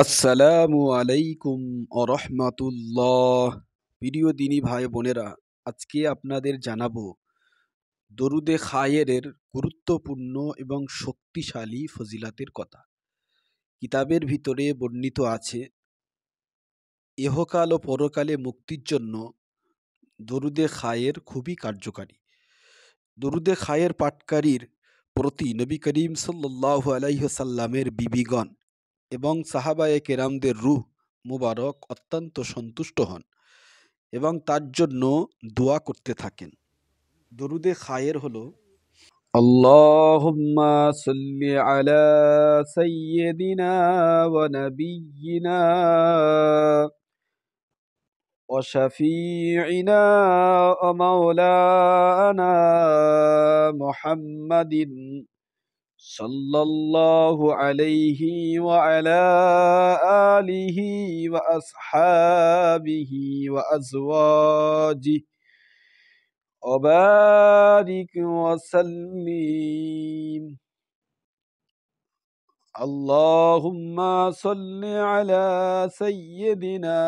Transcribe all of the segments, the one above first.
আসসালামু আলাইকুম রহমাতুল্লাহ প্রিয় দিনী ভাই বোনেরা আজকে আপনাদের জানাবো দরুদে খায়েরের গুরুত্বপূর্ণ এবং শক্তিশালী ফজিলাতের কথা কিতাবের ভিতরে বর্ণিত আছে এহকাল ও পরকালে মুক্তির জন্য দরুদে খায়ের খুবই কার্যকারী দরুদে খায়ের পাটকারীর প্রতি নবী করিম সাল্লাহ আলাইহসাল্লামের বিবিগণ এবং সাহাবায়ে কেরামদের রুহ মুবারক অত্যন্ত সন্তুষ্ট হন এবং তার জন্য দোয়া করতে থাকেন দরুদে খায়ের হল اللهم صل على صلى الله عليه وعلى آله وأصحابه وأزواجه وبارك وسلم اللهم صل على سيدنا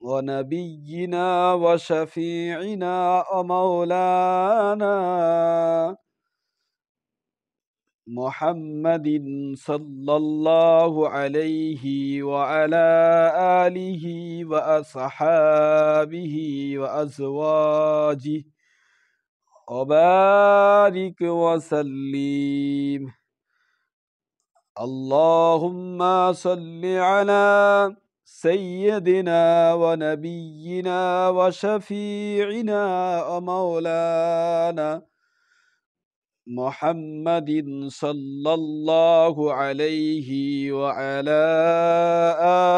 ونبينا وشفيعنا ومولانا محمد صلى الله عليه وعلى آله وأصحابه وأزواجه وبارك وسلم اللهم صل على سيدنا ونبينا وشفيعنا ومولانا محمد صلى الله عليه وعلى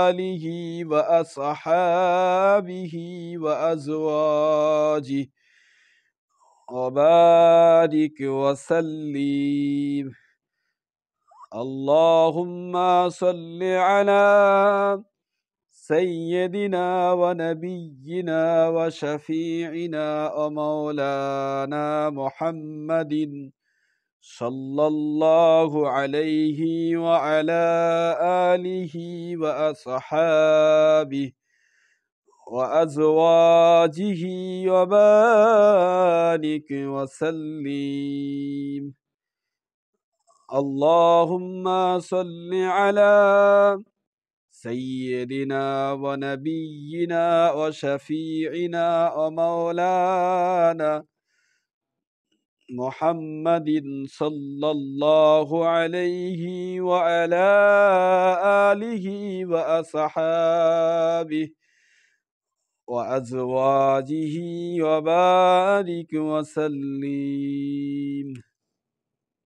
آله وأصحابه وأزواجه وبارك وسلم اللهم صل على سيدنا ونبينا وشفيعنا ومولانا محمد صلى الله عليه وعلى آله وأصحابه وأزواجه وبارك وسلم اللهم صل على سيدنا ونبينا وشفيعنا ومولانا محمد صلى الله عليه وعلى آله وأصحابه وأزواجه وبارك وسلم